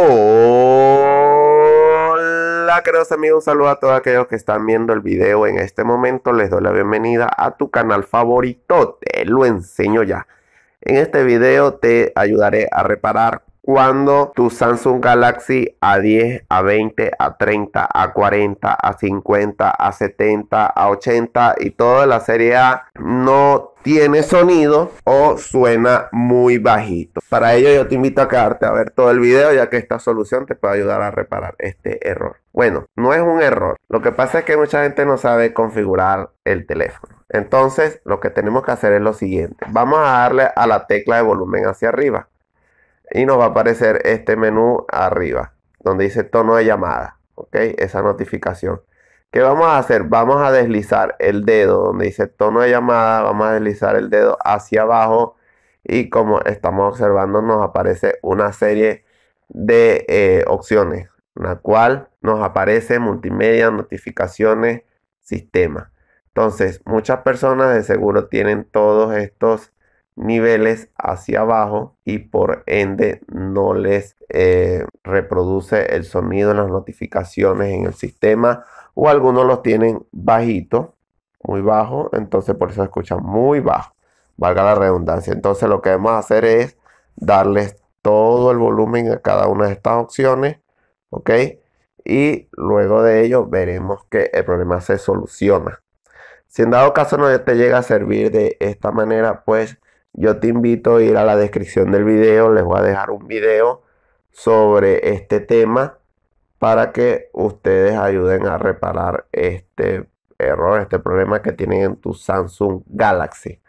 Hola queridos amigos, saludo a todos aquellos que están viendo el video en este momento, les doy la bienvenida a tu canal favorito, te lo enseño ya. En este video te ayudaré a reparar cuando tu Samsung Galaxy a 10, a 20, a 30, a 40, a 50, a 70, a 80 y toda la serie A no tiene sonido o suena muy bajito. Para ello yo te invito a quedarte a ver todo el video ya que esta solución te puede ayudar a reparar este error. Bueno, no es un error. Lo que pasa es que mucha gente no sabe configurar el teléfono. Entonces lo que tenemos que hacer es lo siguiente. Vamos a darle a la tecla de volumen hacia arriba y nos va a aparecer este menú arriba donde dice tono de llamada, ¿ok? Esa notificación. ¿Qué vamos a hacer? Vamos a deslizar el dedo donde dice tono de llamada, vamos a deslizar el dedo hacia abajo y como estamos observando nos aparece una serie de eh, opciones, la cual nos aparece multimedia, notificaciones, sistema. Entonces, muchas personas de seguro tienen todos estos niveles hacia abajo y por ende no les eh, reproduce el sonido en las notificaciones en el sistema o algunos los tienen bajito muy bajo entonces por eso escuchan muy bajo valga la redundancia entonces lo que a hacer es darles todo el volumen a cada una de estas opciones ok y luego de ello veremos que el problema se soluciona si en dado caso no te llega a servir de esta manera pues yo te invito a ir a la descripción del video, les voy a dejar un video sobre este tema para que ustedes ayuden a reparar este error, este problema que tienen en tu Samsung Galaxy.